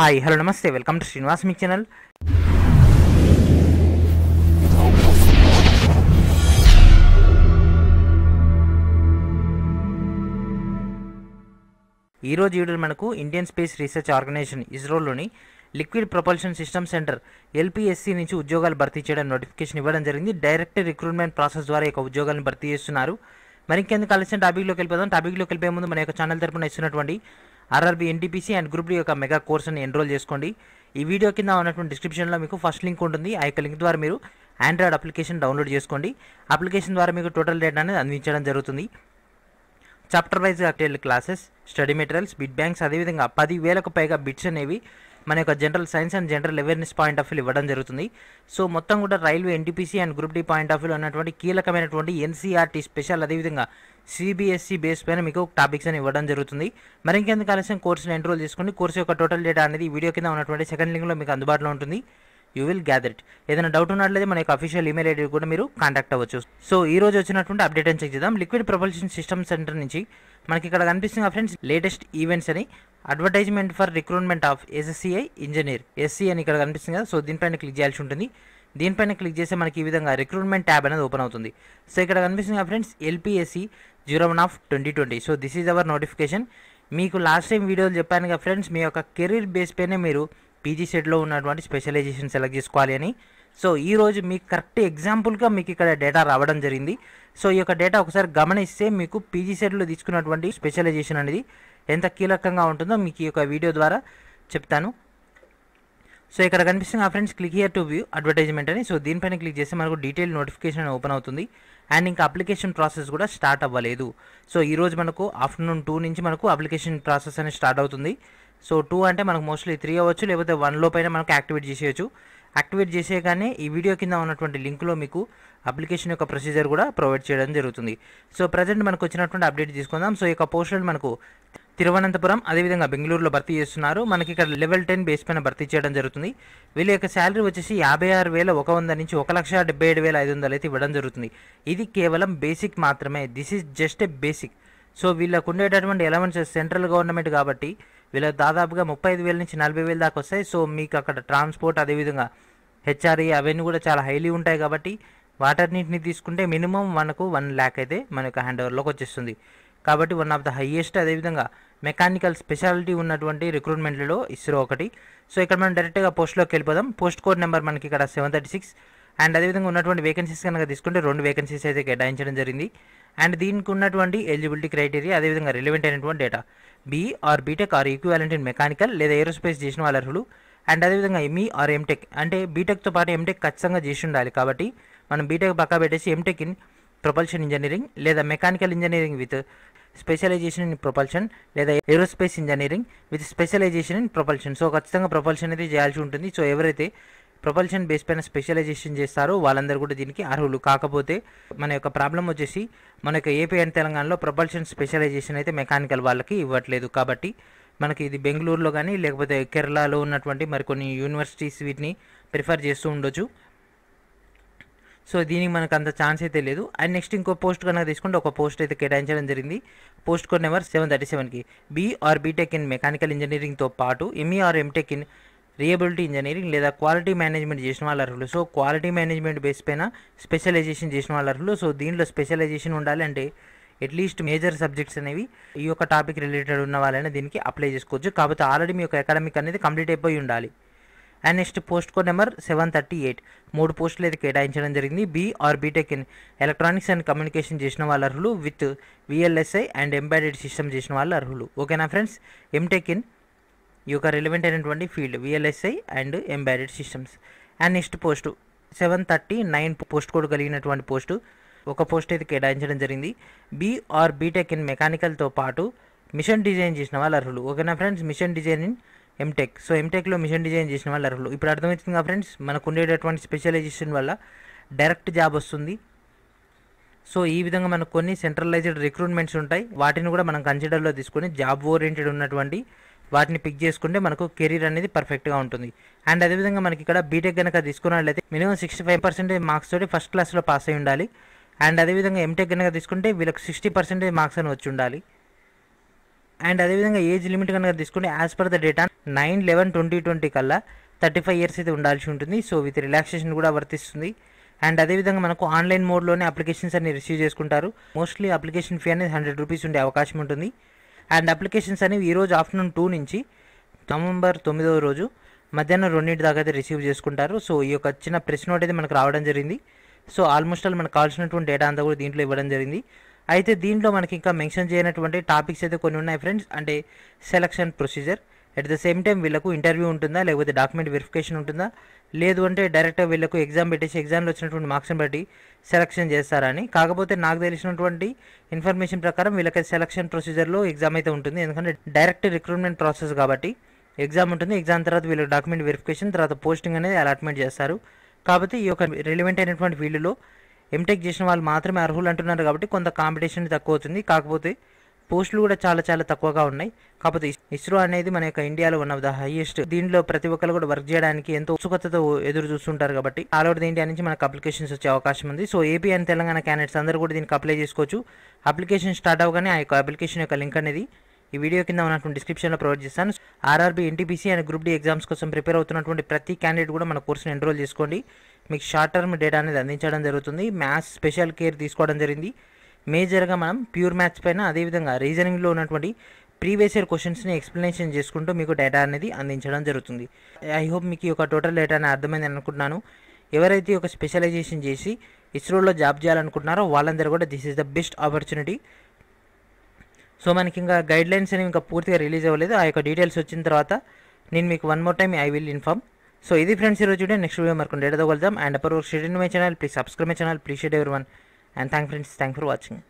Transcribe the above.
hi hello నమస్తే welcome to Srinivas మీ channel ఈరోజు వీడియో మనకు ఇండియన్ స్పేస్ రీసెర్చ్ ఆర్గనైజేషన్ ఇస్రోలోని liquid propulsion system centre LPSC నుంచి ఉద్యోగాలు భర్తీ చేయడం నోటిఫికేషన్ ఇవ్వడం జరిగింది డైరెక్ట్ రిక్రూట్మెంట్ ప్రాసెస్ ద్వారా యొక్క ఉద్యోగాలను భర్తీ చేస్తున్నారు ఇంకెందుకు కలిసిన టాపిక్లోకి వెళ్ళిపోదాం టాపిక్లోకి వెళ్ళిపోయే ముందు మన యొక్క ఛానల్ తరపున ఇస్తున్నటువంటి RRB NTPC and group D యొక్క మెగా కోర్సుని ఎన్రోల్ చేసుకోండి ఈ వీడియో కింద ఉన్నటువంటి డిస్క్రిప్షన్లో మీకు ఫస్ట్ లింక్ ఉంటుంది ఆ యొక్క లింక్ ద్వారా మీరు ఆండ్రాయిడ్ అప్లికేషన్ డౌన్లోడ్ చేసుకోండి అప్లికేషన్ ద్వారా మీకు టోటల్ డేటా అనేది అందించడం జరుగుతుంది chapter wise detailed classes study materials bit banks అదేవిధంగా పదివేలకు పైగా బిట్స్ అనేవి మన యొక్క general science and general awareness point of view ఇవ్వడం జరుగుతుంది సో మొత్తం కూడా railway NTPC and group D point of view ఉన్నటువంటి కీలకమైనటువంటి ఎన్సీఆర్టీ స్పెషల్ e అదేవిధంగా సిబిఎస్ఈ బేస్ e పైన మీకు టాపిక్స్ అని ఇవ్వడం జరుగుతుంది మరి ఇంకెందుకు ఆలస్యం కోర్సును ఎన్రోల్ చేసుకుని కోర్సు యొక్క టోటల్ డేటా అనేది వీడియో కింద ఉన్నటువంటి సెకండ్ లింక్లో మీకు అందుబాటులో ఉంటుంది యూ విల్ గ్యాదర్ ఇట్ ఏదైనా డౌట్ ఉన్నట్లయితే మన యొక్క అఫీషియల్ ఈమెయిల్ ఐడి కూడా మీరు కాంటాక్ట్ అవ్వచ్చు సో ఈ రోజు వచ్చినటువంటి అప్డేట్ అని చెక్ చేద్దాం లిక్విడ్ ప్రొపల్షన్ సిస్టమ్ సెంటర్ నుంచి మనకి ఇక్కడ కనిపిస్తుంది ఫ్రెండ్స్ లేటెస్ట్ ఈవెంట్స్ అని advertisement for recruitment of SSCI engineer SC అని ఇక్కడ కనిపిస్తుంది కదా సో దీనిపైన క్లిక్ చేయాల్సి ఉంటుంది దీనిపైన క్లిక్ చేస్తే మనకి ఈ విధంగా రిక్రూట్మెంట్ ట్యాబ్ అనేది ఓపెన్ అవుతుంది సో ఇక్కడ కనిపిస్తుంది friends LPSC zero one of twenty twenty so this is our notification మీకు లాస్ట్ టైం వీడియోలు చెప్పాను కదా ఫ్రెండ్స్ మీ యొక్క కెరీర్ బేస్ పైనే మీరు పీజీ సెట్లో ఉన్నటువంటి స్పెషలైజేషన్ సెలెక్ట్ చేసుకోవాలి అని సో ఈరోజు మీకు కరెక్ట్ ఎగ్జాంపుల్గా మీకు ఇక్కడ డేటా రావడం జరిగింది సో ఈ యొక్క డేటా ఒకసారి గమనిస్తే మీకు పీజీ సెట్లో తీసుకున్నటువంటి స్పెషలైజేషన్ అనేది ఎంత కీలకంగా ఉంటుందో మీకు ఈ యొక్క వీడియో ద్వారా చెప్తాను సో ఇక్కడ కనిపిస్తుంది ఆ friends click here to view advertisement అని సో దీనిపైన క్లిక్ చేస్తే మనకు డీటెయిల్ నోటిఫికేషన్ ఓపెన్ అవుతుంది అండ్ ఇంకా అప్లికేషన్ ప్రాసెస్ కూడా స్టార్ట్ అవ్వలేదు సో ఈరోజు మనకు ఆఫ్టర్నూన్ టూ నుంచి మనకు అప్లికేషన్ ప్రాసెస్ అనేది స్టార్ట్ అవుతుంది సో టూ అంటే మనకు మోస్ట్లీ త్రీ అవ్వచ్చు లేకపోతే వన్లో పైన మనకు యాక్టివేట్ చేసేయచ్చు యాక్టివేట్ చేసేయగానే ఈ వీడియో కింద ఉన్నటువంటి లింక్లో మీకు అప్లికేషన్ యొక్క ప్రొసీజర్ కూడా ప్రొవైడ్ చేయడం జరుగుతుంది సో ప్రజెంట్ మనకు వచ్చినటువంటి అప్డేట్ తీసుకుందాం సో ఈ యొక్క పోస్టులను మనకు తిరువనంతపురం అదేవిధంగా బెంగళూరులో భర్తీ చేస్తున్నారు మనకి ఇక్కడ లెవెల్ టెన్ బేస్ పైన భర్తీ చేయడం జరుగుతుంది వీళ్ళ యొక్క శాలరీ వచ్చేసి యాభై ఆరు వేల ఒక వంద నుంచి ఒక లక్ష డెబ్బై ఏడు వేల ఐదు వందలు అయితే ఇవ్వడం జరుగుతుంది ఇది కేవలం బేసిక్ మాత్రమే this is just a basic so వీళ్ళకు ఉండేటటువంటి ఎలవెన్స్ సెంట్రల్ గవర్నమెంట్ కాబట్టి వీళ్ళకి దాదాపుగా ముప్పై ఐదు వేల నుంచి నలభై వేలు దాకా వస్తాయి సో మీకు అక్కడ ట్రాన్స్పోర్ట్ అదేవిధంగా హెచ్ఆర్ఏ అవన్నీ కూడా చాలా హైలీ ఉంటాయి కాబట్టి వాటర్ నీటిని తీసుకుంటే మినిమం మనకు వన్ ల్యాక్ అయితే మనకు హ్యాండ్ ఓవర్లోకి వచ్చేస్తుంది కాబట్టి వన్ ఆఫ్ ద హైయెస్ట్ అదేవిధంగా మెకానికల్ స్పెషాలిటీ ఉన్నటువంటి రిక్రూట్మెంట్లలో ఇస్రో ఒకటి సో ఇక్కడ మనం డైరెక్ట్గా పోస్ట్లోకి వెళ్ళిపోదాం పోస్ట్ కోడ్ నెంబర్ మనకి ఇక్కడ సెవెన్ థర్టీ సిక్స్ అండ్ అదేవిధంగా ఉన్నటువంటి వేకెన్సీస్ కనుక తీసుకుంటే రెండు వేకెన్సీస్ అయితే కేటాయించడం జరిగింది అండ్ దీనికి ఉన్నటువంటి ఎలిజిబిలిటీ క్రైటీరియా అదేవిధంగా రిలవెంట్ అయినటువంటి data B or BTech or equivalent in mechanical లేదా ఏరోస్పేస్ చేసిన వాళ్ళు అర్హులు అండ్ అదేవిధంగా ఎంఈ ఆర్ ఎంటెక్ అంటే బీటెక్తో పాటు ఎంటెక్ ఖచ్చితంగా చేసి ఉండాలి కాబట్టి మనం బీటెక్ పక్కా పెట్టేసి ఎంటెక్ ఇన్ ప్రొపల్షన్ ఇంజనీరింగ్ లేదా mechanical engineering with specialisation in propulsion లేదా aerospace engineering with specialisation in propulsion so ఖచ్చితంగా ప్రొపల్షన్ అయితే చేయాల్సి ఉంటుంది సో ఎవరైతే ప్రొపల్షన్ బేస్ పైన స్పెషలైజేషన్ చేస్తారో వాళ్ళందరూ కూడా దీనికి అర్హులు కాకపోతే మన యొక్క ప్రాబ్లం వచ్చేసి మనకి ఏపీ అండ్ తెలంగాణలో ప్రపల్షన్ స్పెషలైజేషన్ అయితే మెకానికల్ వాళ్ళకి ఇవ్వట్లేదు కాబట్టి మనకి ఇది బెంగళూరులో కానీ లేకపోతే కేరళలో ఉన్నటువంటి మరికొన్ని యూనివర్సిటీస్ వీటిని ప్రిఫర్ చేస్తూ ఉండొచ్చు సో దీనికి మనకు అంత ఛాన్స్ అయితే లేదు అండ్ నెక్స్ట్ ఇంకో పోస్ట్ కనుక తీసుకుంటే ఒక పోస్ట్ అయితే కేటాయించడం జరిగింది post code number seven thirty సెవెన్కి బీఆర్ బీటెక్ ఇన్ మెకానికల్ ఇంజనీరింగ్తో పాటు ME or or MTech in reliability engineering లేదా క్వాలిటీ మేనేజ్మెంట్ చేసిన వాళ్ళ అర్హులు సో క్వాలిటీ మేనేజ్మెంట్ బేస్ పైన స్పెషలైజేషన్ చేసిన వాళ్ళ అర్హులు సో దీంట్లో స్పెషలైజేషన్ ఉండాలి అంటే అట్లీస్ట్ మేజర్ సబ్జెక్ట్స్ అనేవి ఈ యొక్క టాపిక్ రిలేటెడ్ ఉన్న వాళ్ళైనా దీనికి అప్లై చేసుకోవచ్చు కాకపోతే ఆల్రెడీ మీ యొక్క అకాడమిక్ అనేది కంప్లీట్ అయిపోయి ఉండాలి and next post code number seven thirty eight మూడు పోస్టులు అయితే కేటాయించడం జరిగింది B or BTech in electronics and communication చేసిన వాళ్ళ అర్హులు with VLSI and embedded system చేసిన వాళ్ళ అర్హులు ఓకేనా ఫ్రెండ్స్ ఎంటెక్ ఇన్ యొక్క రిలవెంట్ అయినటువంటి field VLSI and embedded systems and next post seven thirty nine post code కలిగినటువంటి పోస్టు ఒక పోస్ట్ అయితే కేటాయించడం జరిగింది బీఆర్ బీటెక్ ఇన్ మెకానికల్తో పాటు మిషన్ డిజైన్ చేసిన వాళ్ళు అర్హులు ఓకేనా friends machine design in MTech so ఎంటెక్లో మిషన్ డిజైన్ చేసిన వాళ్ళు అర్హులు ఇప్పుడు అర్థమవుతుంది కదా ఫ్రెండ్స్ మనకు ఉండేటటువంటి స్పెషలైజేషన్ వల్ల డైరెక్ట్ జాబ్ వస్తుంది సో ఈ విధంగా మనకు కొన్ని సెంట్రలైజ్డ్ రిక్రూట్మెంట్స్ ఉంటాయి వాటిని కూడా మనం కన్సిడర్లో తీసుకొని జాబ్ ఓరియంటెడ్ ఉన్నటువంటి వాటిని పిక్ చేసుకుంటే మనకు కెరీర్ అనేది పర్ఫెక్ట్గా ఉంటుంది అండ్ అదేవిధంగా మనకి ఇక్కడ బీటెక్ కనుక తీసుకున్నట్లయితే minimum sixty five percentage marks తోటి ఫస్ట్ క్లాస్లో పాస్ అయి ఉండాలి అండ్ అదేవిధంగా ఎంటెక్ కనుక తీసుకుంటే వీళ్ళకి సిక్స్టీ పర్సెంటేజ్ మార్క్స్ అని వచ్చి ఉండాలి అండ్ అదేవిధంగా ఏజ్ లిమిట్ కనుక తీసుకుంటే as per the data nine eleven twenty twenty కల్లా థర్టీ ఫైవ్ ఇయర్స్ అయితే ఉండాల్సి ఉంటుంది సో విత్ రిలాక్సేషన్ కూడా వర్తిస్తుంది అండ్ అదేవిధంగా మనకు ఆన్లైన్ మోడ్లోనే అప్లికేషన్స్ అన్ని రిసీవ్ చేసుకుంటారు మోస్ట్లీ అప్లికేషన్ ఫీ అనేది హండ్రెడ్ రూపీస్ ఉండే అవకాశం ఉంటుంది అండ్ అప్లికేషన్స్ అనేవి ఈరోజు ఆఫ్టర్నూన్ టూ నుంచి నవంబర్ తొమ్మిదవ రోజు మధ్యాహ్నం రెండింటి దాకా అయితే రిసీవ్ చేసుకుంటారు సో ఈ యొక్క చిన్న ప్రెస్ నోట్ అయితే మనకు రావడం జరిగింది సో ఆల్మోస్ట్ ఆల్ మనకు కావాల్సినటువంటి డేటా అంతా కూడా దీంట్లో ఇవ్వడం జరిగింది అయితే దీంట్లో మనకి ఇంకా మెన్షన్ చేయనటువంటి టాపిక్స్ అయితే కొన్ని ఉన్నాయి ఫ్రెండ్స్ అంటే selection procedure at the same time వీళ్ళకు ఇంటర్వ్యూ ఉంటుందా లేకపోతే డాక్యుమెంట్ వెరిఫికేషన్ ఉంటుందా లేదు అంటే డైరెక్ట్గా వీళ్ళకు ఎగ్జామ్ పెట్టేసి ఎగ్జామ్లో వచ్చినటువంటి మార్క్స్ని బట్టి సెలక్షన్ చేస్తారని కాకపోతే నాకు తెలిసినటువంటి ఇన్ఫర్మేషన్ ప్రకారం వీళ్ళకి సెలక్షన్ ప్రొసీజర్లో ఎగ్జామ్ అయితే ఉంటుంది ఎందుకంటే డైరెక్ట్ రిక్రూట్మెంట్ ప్రాసెస్ కాబట్టి ఎగ్జామ్ ఉంటుంది ఎగ్జామ్ తర్వాత వీళ్ళకి డాక్యుమెంట్ వెరిఫికేషన్ తర్వాత పోస్టింగ్ అనేది అలాట్మెంట్ చేస్తారు కాబట్టి ఈ యొక్క రిలివెంట్ అయినటువంటి ఫీల్డ్లో ఎంటెక్ చేసిన వాళ్ళు మాత్రమే అర్హులు అంటున్నారు కాబట్టి కొంత కాంపిటీషన్ తక్కువ అవుతుంది కాకపోతే పోస్టులు కూడా చాలా చాలా తక్కువగా ఉన్నాయి కాకపోతే ఇస్రో అనేది మన యొక్క ఇండియాలో వన్ ఆఫ్ ద హైయెస్ట్ దీంట్లో ప్రతి ఒక్కరు కూడా వర్క్ చేయడానికి ఎంతో ఉత్సుకతతో ఎదురు చూస్తుంటారు కాబట్టి ఆల్ ఓవర్ ది ఇండియా నుంచి మనకు అప్లికేషన్స్ వచ్చే అవకాశం ఉంది so AP and Telangana candidates అందరూ కూడా దీనికి అప్లై చేసుకోవచ్చు అప్లికేషన్ స్టార్ట్ అవ్వగానే ఆ యొక్క అప్లికేషన్ యొక్క లింక్ అనేది ఈ వీడియో కింద ఉన్నటువంటి డిస్క్రిప్షన్లో ప్రొవైడ్ చేస్తాను RRB NTPC and group D exams కోసం ప్రిపేర్ అవుతున్నటువంటి ప్రతి క్యాండిడేట్ కూడా మన కోర్సును ఎన్రోల్ చేసుకోండి మీకు షార్ట్ టర్మ్ డేటా అనేది అందించడం జరుగుతుంది మ్యాథ్స్ స్పెషల్ కేర్ తీసుకోవడం జరిగింది మేజర్గా మనం ప్యూర్ మ్యాథ్స్ పైన అదేవిధంగా రీజనింగ్లో ఉన్నటువంటి ప్రీవియస్ ఇయర్ క్వశ్చన్స్ని ఎక్స్ప్లెనేషన్ చేసుకుంటూ మీకు డేటా అనేది అందించడం జరుగుతుంది ఐ హోప్ మీకు ఈ యొక్క టోటల్ అని అర్థమైంది అనుకుంటున్నాను ఎవరైతే ఒక స్పెషలైజేషన్ చేసి ఇస్రోలో జాబ్ చేయాలనుకుంటున్నారో వాళ్ళందరూ కూడా this is the best opportunity so మనకి ఇంకా గైడ్ లైన్స్ అనేవి ఇంకా పూర్తిగా రిలీజ్ అవ్వలేదు ఆ యొక్క డీటెయిల్స్ వచ్చిన తర్వాత నేను మీకు one more time I will inform so ఇది ఫ్రెండ్స్ ఈరోజు నెక్స్ట్ వీడియో మరొక డేటాతో కలుద్దాం and upper work shed my channel please subscribe my channel please shed every one and thank friends Thank for watching